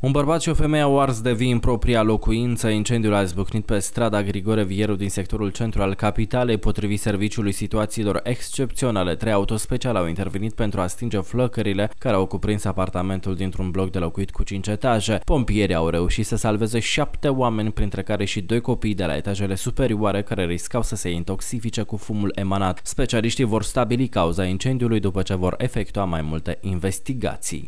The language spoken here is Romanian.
Un bărbat și o femeie au ars de vii în propria locuință. Incendiul a izbucnit pe strada Grigore Vieru din sectorul centru al capitalei. Potrivit serviciului situațiilor excepționale, trei autospeciale au intervenit pentru a stinge flăcările care au cuprins apartamentul dintr-un bloc de locuit cu 5 etaje. Pompierii au reușit să salveze șapte oameni, printre care și doi copii de la etajele superioare care riscau să se intoxifice cu fumul emanat. Specialiștii vor stabili cauza incendiului după ce vor efectua mai multe investigații.